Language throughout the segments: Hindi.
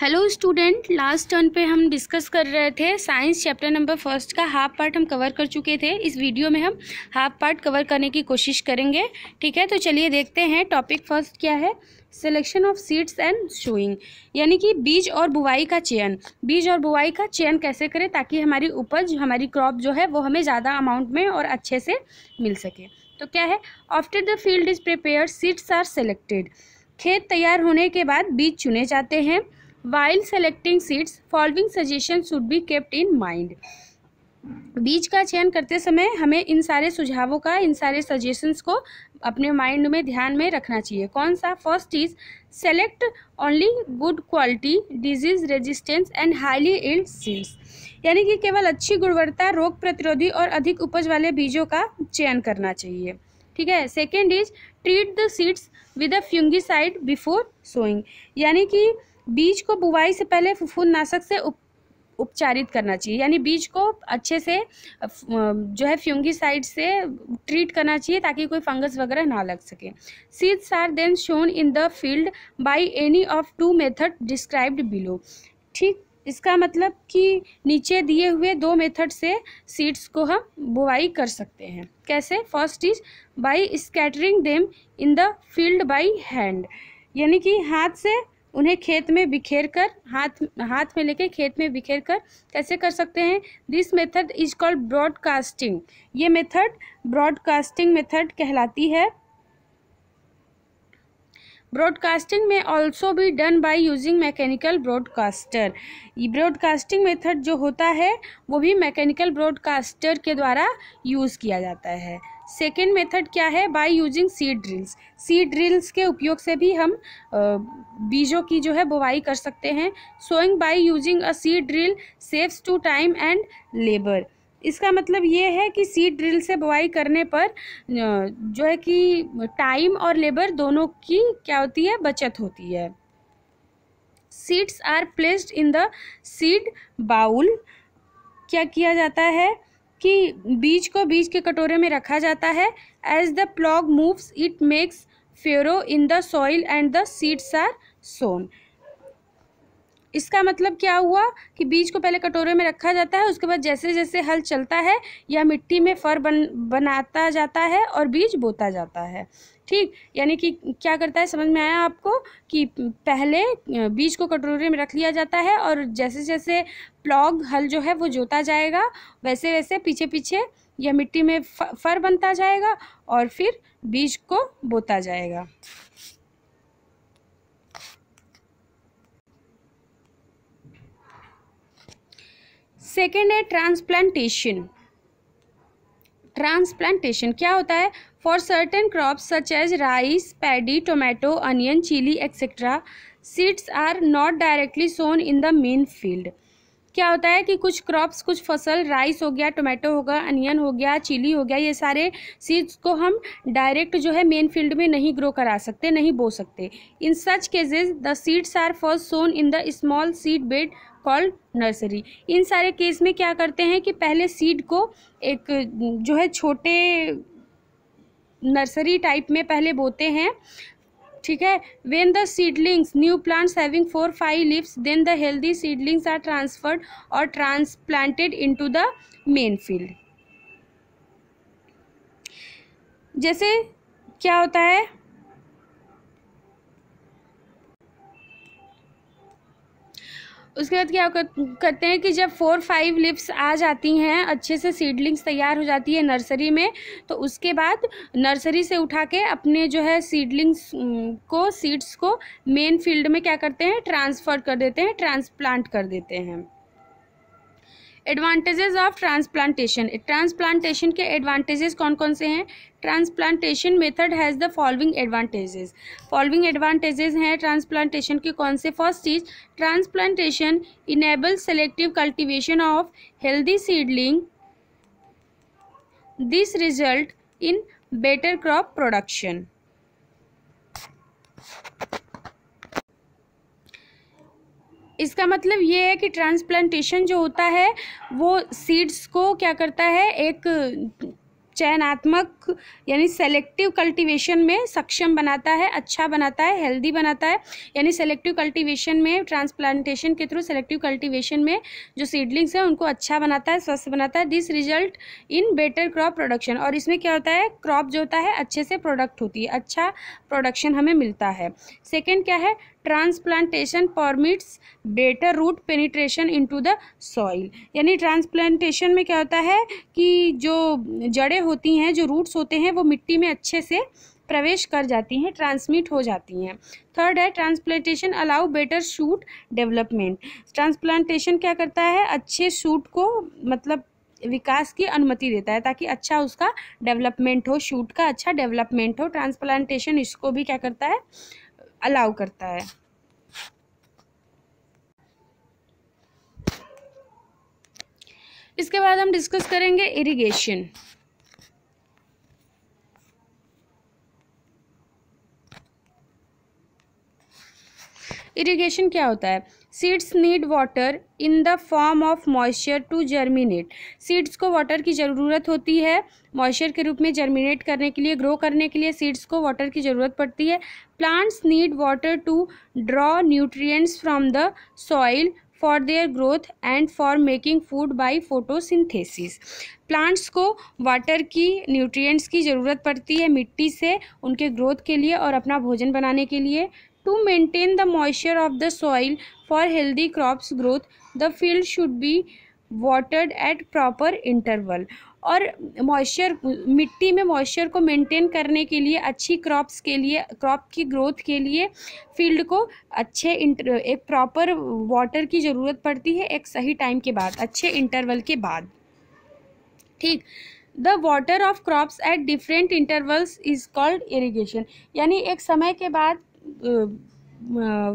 हेलो स्टूडेंट लास्ट टर्न पे हम डिस्कस कर रहे थे साइंस चैप्टर नंबर फर्स्ट का हाफ पार्ट हम कवर कर चुके थे इस वीडियो में हम हाफ पार्ट कवर करने की कोशिश करेंगे ठीक है तो चलिए देखते हैं टॉपिक फर्स्ट क्या है selection of seeds and sowing यानी कि बीज और बुवाई का चयन बीज और बुवाई का चयन कैसे करें ताकि हमारी उपज हमारी क्रॉप जो है वो हमें ज़्यादा अमाउंट में और अच्छे से मिल सके तो क्या है after the field is prepare seeds are selected खेत तैयार होने के बाद बीज चुने जाते हैं while selecting seeds following suggestion should be kept in mind बीज का चयन करते समय हमें इन सारे सुझावों का इन सारे सजेशंस को अपने माइंड में ध्यान में रखना चाहिए कौन सा first is select only good quality disease resistance and highly yield seeds यानी कि केवल अच्छी गुणवत्ता रोग प्रतिरोधी और अधिक उपज वाले बीजों का चयन करना चाहिए ठीक है second is treat the seeds with a fungicide before sowing यानी कि बीज को बुवाई से पहले नाशक से उप उपचारित करना चाहिए यानी बीज को अच्छे से जो है फ्यूंगी साइड से ट्रीट करना चाहिए ताकि कोई फंगस वगैरह ना लग सके seeds are then sown in the field by any of two method described below ठीक इसका मतलब कि नीचे दिए हुए दो मेथड से सीड्स को हम बुवाई कर सकते हैं कैसे first is by scattering them in the field by hand यानी कि हाथ से उन्हें खेत में बिखेर कर हाथ हाथ में लेके खेत में बिखेर कर कैसे कर सकते हैं this method is called broadcasting ये मेथड ब्रॉडकास्टिंग मेथड कहलाती है ब्रॉडकास्टिंग में ऑल्सो भी done by using mechanical broadcaster broadcasting method जो होता है वो भी मैकेनिकल ब्रॉडकास्टर के द्वारा यूज़ किया जाता है सेकेंड मेथड क्या है by using seed drills seed drills के उपयोग से भी हम बीजों की जो है बुवाई कर सकते हैं sowing by using a seed drill saves to time and labour इसका मतलब ये है कि सीड ड्रिल से बुआई करने पर जो है कि टाइम और लेबर दोनों की क्या होती है बचत होती है seeds are placed in the seed bowl क्या किया जाता है कि बीज को बीज के कटोरे में रखा जाता है as the plough moves it makes furrow in the soil and the seeds are sown इसका मतलब क्या हुआ कि बीज को पहले कटोरे में रखा जाता है उसके बाद जैसे जैसे हल चलता है या मिट्टी में फर बन बनाता जाता है और बीज बोता जाता है ठीक यानी कि क्या करता है समझ में आया आपको कि पहले बीज को कटोरे में रख लिया जाता है और जैसे जैसे प्लॉग हल जो है वो जोता जाएगा वैसे वैसे पीछे पीछे यह मिट्टी में फर बनता जाएगा और फिर बीज को बोता जाएगा सेकेंड है ट्रांसप्लांटेशन ट्रांसप्लांटेशन क्या होता है for certain crops such as rice paddy tomato onion chilli etcetera seeds are not directly sown in the main field क्या होता है कि कुछ क्रॉप्स कुछ फसल राइस हो गया टोमेटो हो गया अनियन हो गया चिली हो गया ये सारे सीड्स को हम डायरेक्ट जो है मेन फील्ड में नहीं ग्रो करा सकते नहीं बो सकते in such cases the seeds are first sown in the small seed bed called nursery इन सारे केस में क्या करते हैं कि पहले सीड को एक जो है छोटे नर्सरी टाइप में पहले बोते हैं ठीक है when the seedlings new plants having four five leaves then the healthy seedlings are transferred और transplanted into the main field जैसे क्या होता है उसके बाद क्या करते हैं कि जब फोर फाइव लिप्स आ जाती हैं अच्छे से सीडलिंग्स तैयार हो जाती है नर्सरी में तो उसके बाद नर्सरी से उठा के अपने जो है सीडलिंग्स को सीड्स को मेन फील्ड में क्या करते हैं ट्रांसफ़र कर देते हैं ट्रांसप्लांट कर देते हैं एडवांटेजेस ऑफ ट्रांसप्लांटेशन ट्रांसप्लांटेशन के एडवांटेजेस कौन कौन से हैं transplantation method has the following advantages following advantages हैं ट्रांसप्लांटेशन के कौन से फर्स्ट चीज transplantation enable selective cultivation of healthy seedling this result in better crop production इसका मतलब ये है कि ट्रांसप्लांटेशन जो होता है वो सीड्स को क्या करता है एक चयनात्मक यानी सेलेक्टिव कल्टीवेशन में सक्षम बनाता है अच्छा बनाता है हेल्दी बनाता है यानी सेलेक्टिव कल्टीवेशन में ट्रांसप्लांटेशन के थ्रू सेलेक्टिव कल्टीवेशन में जो सीडलिंग्स हैं उनको अच्छा बनाता है स्वस्थ बनाता है this result in better crop production और इसमें क्या होता है क्रॉप जो होता है अच्छे से प्रोडक्ट होती है अच्छा प्रोडक्शन हमें मिलता है सेकेंड क्या है transplantation permits better root penetration into the soil यानी ट्रांसप्लांटेशन में क्या होता है कि जो जड़ें होती हैं जो रूट्स होते हैं वो मिट्टी में अच्छे से प्रवेश कर जाती हैं ट्रांसमिट हो जाती हैं थर्ड है transplantation allow better shoot development transplantation क्या करता है अच्छे शूट को मतलब विकास की अनुमति देता है ताकि अच्छा उसका डेवलपमेंट हो शूट का अच्छा डेवलपमेंट हो ट्रांसप्लांटेशन इसको भी क्या करता है अलाउ करता है इसके बाद हम डिस्कस करेंगे इरिगेशन इरिगेशन क्या होता है seeds need water in the form of moisture to germinate seeds को वाटर की ज़रूरत होती है मॉइस्चर के रूप में जर्मिनेट करने के लिए ग्रो करने के लिए सीड्स को वाटर की ज़रूरत पड़ती है plants need water to draw nutrients from the soil for their growth and for making food by photosynthesis plants को वाटर की न्यूट्रिएंट्स की ज़रूरत पड़ती है मिट्टी से उनके ग्रोथ के लिए और अपना भोजन बनाने के लिए to maintain the moisture of the soil for healthy crops growth the field should be watered at proper interval और मॉइस्चर मिट्टी में मॉइस्चर को मेंटेन करने के लिए अच्छी क्रॉप्स के लिए क्रॉप की ग्रोथ के लिए फील्ड को अच्छे एक प्रॉपर वाटर की ज़रूरत पड़ती है एक सही टाइम के बाद अच्छे इंटरवल के बाद ठीक the water of crops at different intervals is called irrigation यानी एक समय के बाद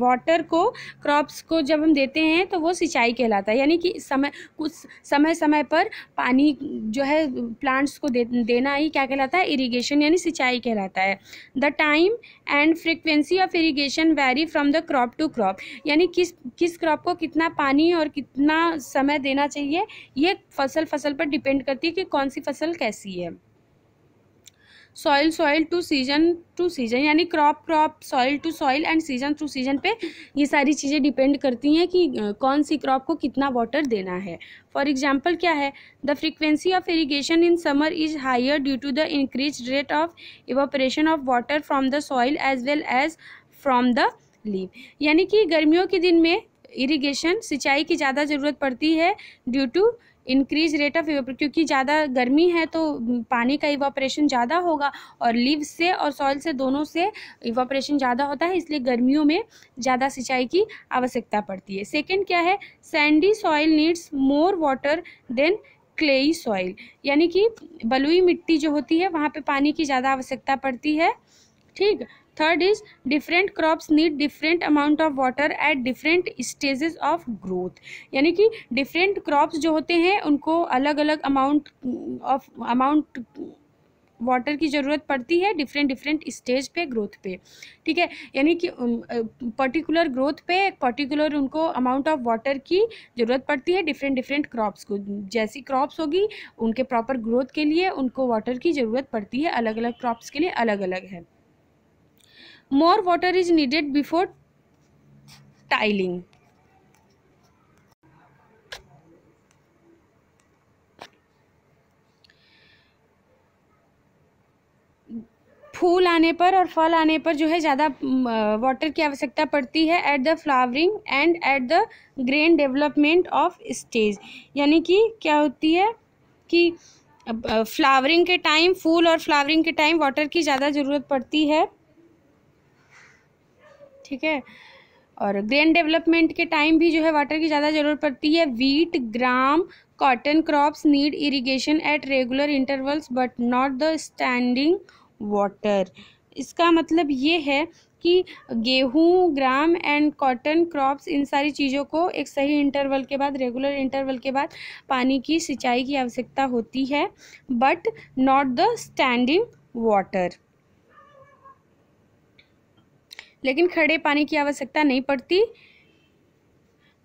वाटर को क्रॉप्स को जब हम देते हैं तो वो सिंचाई कहलाता है यानी कि समय कुछ समय समय पर पानी जो है प्लांट्स को दे, देना ही क्या कहलाता है इरिगेशन यानी सिंचाई कहलाता है the time and frequency of irrigation vary from the crop to crop यानी किस किस क्रॉप को कितना पानी और कितना समय देना चाहिए ये फसल फसल पर डिपेंड करती है कि कौन सी फसल कैसी है soil soil to season to season यानी crop crop soil to soil and season to season पे ये सारी चीज़ें डिपेंड करती हैं कि कौन सी क्रॉप को कितना वाटर देना है फॉर एग्जाम्पल क्या है the frequency of irrigation in summer is higher due to the increase rate of evaporation of water from the soil as well as from the leave यानी कि गर्मियों के दिन में इरीगेशन सिंचाई की ज़्यादा ज़रूरत पड़ती है due to increase rate of क्योंकि ज़्यादा गर्मी है तो पानी का इवापरेशन ज़्यादा होगा और लीव से और सॉइल से दोनों से इवापरेशन ज़्यादा होता है इसलिए गर्मियों में ज़्यादा सिंचाई की आवश्यकता पड़ती है सेकेंड क्या है sandy soil needs more water than clayey soil यानी कि बलुई मिट्टी जो होती है वहाँ पे पानी की ज़्यादा आवश्यकता पड़ती है ठीक third is different crops need different amount of water at different stages of growth यानी कि डिफरेंट क्रॉप्स जो होते हैं उनको अलग अलग अमाउंट ऑफ अमाउंट वाटर की ज़रूरत पड़ती है डिफरेंट डिफरेंट स्टेज पे ग्रोथ पे ठीक है यानी कि पर्टिकुलर ग्रोथ पे पर्टिकुलर उनको अमाउंट ऑफ वाटर की ज़रूरत पड़ती है डिफरेंट डिफरेंट क्रॉप्स को जैसी क्रॉप्स होगी उनके प्रॉपर ग्रोथ के लिए उनको वाटर की ज़रूरत पड़ती है अलग अलग क्रॉप्स के लिए अलग अलग है more water is needed before tiling फूल आने पर और फल आने पर जो है ज़्यादा वाटर की आवश्यकता पड़ती है at the flowering and at the grain development of stage यानी कि क्या होती है कि फ्लावरिंग के टाइम फूल और फ्लावरिंग के टाइम वाटर की ज़्यादा ज़रूरत पड़ती है ठीक है और ग्रेन डेवलपमेंट के टाइम भी जो है वाटर की ज़्यादा ज़रूरत पड़ती है wheat gram cotton crops need irrigation at regular intervals but not the standing water इसका मतलब ये है कि गेहूँ ग्राम एंड कॉटन क्रॉप्स इन सारी चीज़ों को एक सही इंटरवल के बाद रेगुलर इंटरवल के बाद पानी की सिंचाई की आवश्यकता होती है but not the standing water लेकिन खड़े पानी की आवश्यकता नहीं पड़ती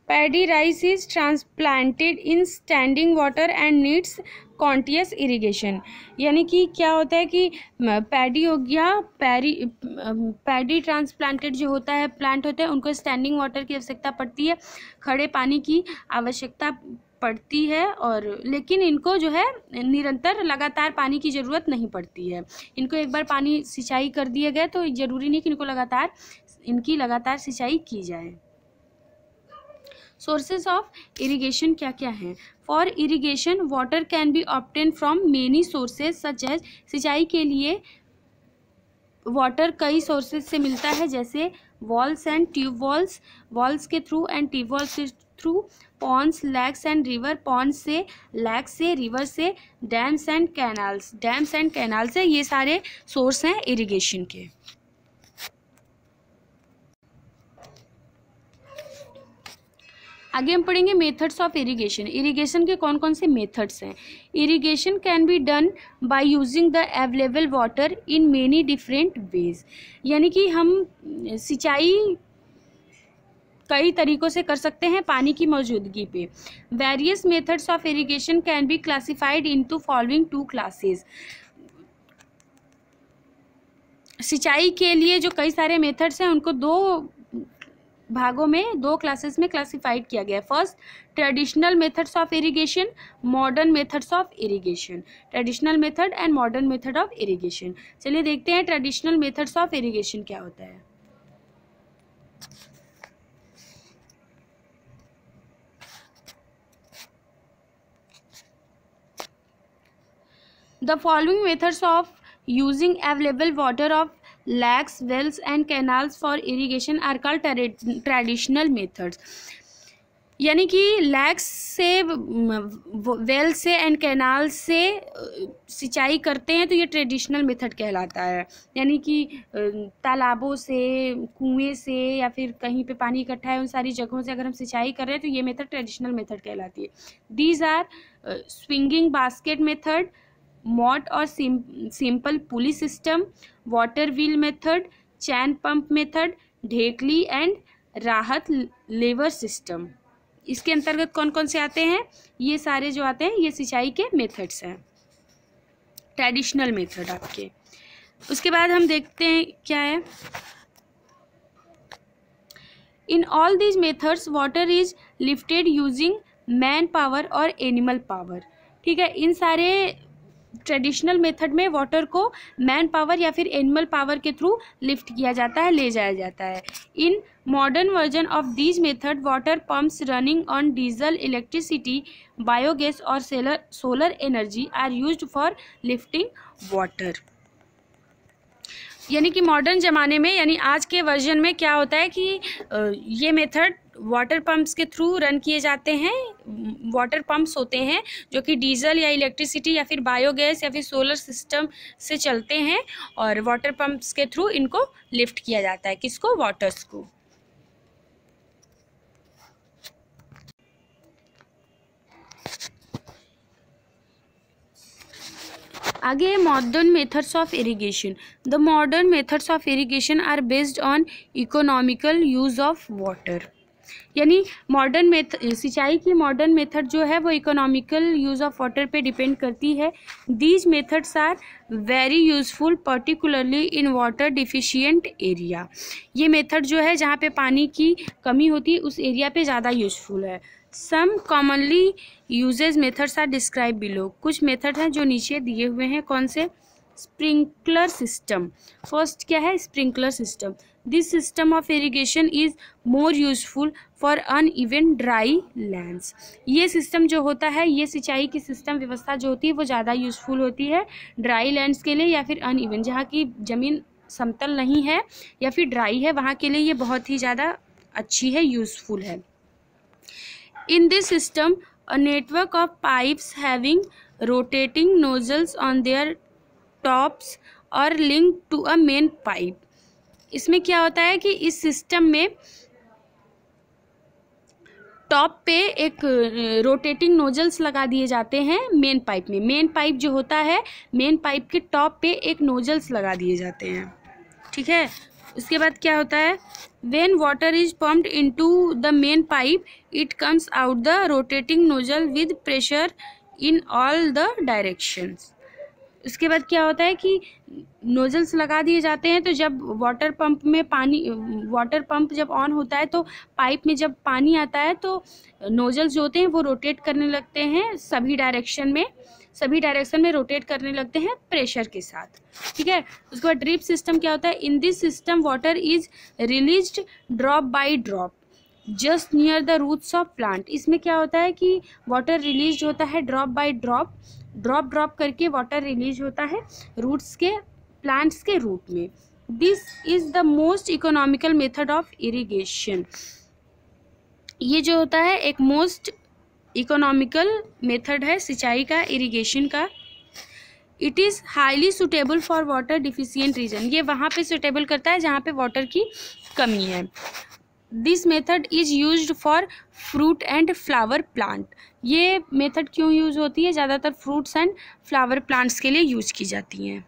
paddy rice is transplanted in standing water and needs continuous irrigation यानी कि क्या होता है कि पैडी हो गया पैरी पैडी ट्रांसप्लांटेड जो होता है प्लांट होता है उनको स्टैंडिंग वाटर की आवश्यकता पड़ती है खड़े पानी की आवश्यकता पड़ती है और लेकिन इनको जो है निरंतर लगातार पानी की ज़रूरत नहीं पड़ती है इनको एक बार पानी सिंचाई कर दिया गया तो ज़रूरी नहीं कि इनको लगातार इनकी लगातार सिंचाई की जाए सोर्सेज ऑफ इरीगेशन क्या क्या हैं for irrigation water can be obtained from many sources such as सिंचाई के लिए वाटर कई सोर्सेज से मिलता है जैसे wells and tube wells wells के थ्रू एंड ट्यूब वॉल्स के through ponds lakes and river ponds से लैक से रिवर से dams and canals dams and canal से ये सारे सोर्स हैं इरिगेशन के आगे हम पढ़ेंगे मेथड्स ऑफ इरिगेशन इरिगेशन के कौन कौन से मेथड्स हैं irrigation can be done by using the available water in many different ways यानी कि हम सिंचाई कई तरीक़ों से कर सकते हैं पानी की मौजूदगी पे various methods of irrigation can be classified into following two classes सिंचाई के लिए जो कई सारे मेथड्स हैं उनको दो भागों में दो क्लासेस में क्लासिफाइड किया गया है first traditional methods of irrigation modern methods of irrigation traditional method and modern method of irrigation चलिए देखते हैं ट्रेडिशनल मेथड्स ऑफ इरिगेशन क्या होता है the following methods of using available water of lakes wells and canals for irrigation are called traditional methods यानी कि लैक्स से वेल से एंड कैनाल से सिंचाई करते हैं तो ये ट्रेडिशनल मेथड कहलाता है यानी कि तालाबों से कुएं से या फिर कहीं पे पानी इकट्ठा है उन सारी जगहों से अगर हम सिंचाई कर रहे हैं तो ये मेथड ट्रेडिशनल मेथड कहलाती है these are swinging basket method moat और simple pulley system water wheel method chain pump method dhekli and rahat lever system इसके अंतर्गत कौन कौन से आते हैं ये सारे जो आते हैं ये सिंचाई के मेथड्स हैं ट्रेडिशनल मेथड आपके उसके बाद हम देखते हैं क्या है in all these methods water is lifted using man power और एनिमल पावर ठीक है इन सारे ट्रेडिशनल मेथड में वाटर को मैन पावर या फिर एनिमल पावर के थ्रू लिफ्ट किया जाता है ले जाया जाता है in modern version of these method water pumps running on diesel electricity biogas और सेलर solar energy are used for lifting water यानी कि मॉडर्न ज़माने में यानी आज के वर्जन में क्या होता है कि ये मेथड वाटर पंप्स के थ्रू रन किए जाते हैं वाटर पंप्स होते हैं जो कि डीजल या इलेक्ट्रिसिटी या फिर बायोगैस या फिर सोलर सिस्टम से चलते हैं और वाटर पंप्स के थ्रू इनको लिफ्ट किया जाता है किसको वाटर्स को आगे modern methods of irrigation the modern methods of irrigation are based on economical use of water यानी मॉडर्न मेथ सिंचाई की मॉडर्न मेथड जो है वो इकोनॉमिकल यूज़ ऑफ वाटर पे डिपेंड करती है these methods are very useful particularly in water deficient area ये मेथड जो है जहाँ पे पानी की कमी होती है उस एरिया पे ज़्यादा यूज़फुल है some commonly uses methods are describe below कुछ मेथड हैं जो नीचे दिए हुए हैं कौन से स्प्रिंकलर सिस्टम फर्स्ट क्या है sprinkler system this system of irrigation is more useful for uneven dry lands ये सिस्टम जो होता है ये सिंचाई की सिस्टम व्यवस्था जो होती है वो ज़्यादा यूजफुल होती है ड्राई लैंड्स के लिए या फिर अन इवन जहाँ की जमीन समतल नहीं है या फिर ड्राई है वहाँ के लिए ये बहुत ही ज़्यादा अच्छी है यूजफुल है in this system network of pipes having rotating nozzles on their tops और link to a main pipe इसमें क्या होता है कि इस सिस्टम में टॉप पे एक रोटेटिंग नोजल्स लगा दिए जाते हैं मेन पाइप में मेन पाइप जो होता है मेन पाइप के टॉप पे एक नोजल्स लगा दिए जाते हैं ठीक है उसके बाद क्या होता है when water is pumped into the main pipe it comes out the rotating nozzle with pressure in all the directions उसके बाद क्या होता है कि नोजल्स लगा दिए जाते हैं तो जब वाटर पंप में पानी वाटर पंप जब ऑन होता है तो पाइप में जब पानी आता है तो नोजल्स जो होते हैं वो रोटेट करने लगते हैं सभी डायरेक्शन में सभी डायरेक्शन में रोटेट करने लगते हैं प्रेशर के साथ ठीक है उसके बाद ड्रिप सिस्टम क्या होता है in this system water is release drop by drop just near the roots of plant इसमें क्या होता है कि वाटर रिलीज होता है drop by drop drop drop करके वाटर रिलीज होता है रूट्स के प्लांट्स के रूट में this is the most economical method of irrigation ये जो होता है एक मोस्ट इकोनॉमिकल मेथड है सिंचाई का इरीगेशन का it is highly suitable for water deficient region ये वहाँ पे सुटेबल करता है जहाँ पे वाटर की कमी है this method is use for fruit and flower plant ये मेथड क्यों यूज़ होती है ज़्यादातर फ्रूट्स एंड फ्लावर प्लांट्स के लिए यूज़ की जाती हैं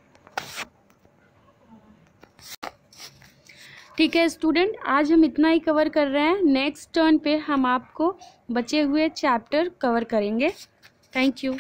ठीक है स्टूडेंट आज हम इतना ही कवर कर रहे हैं नेक्स्ट टर्न पे हम आपको बचे हुए चैप्टर कवर करेंगे थैंक यू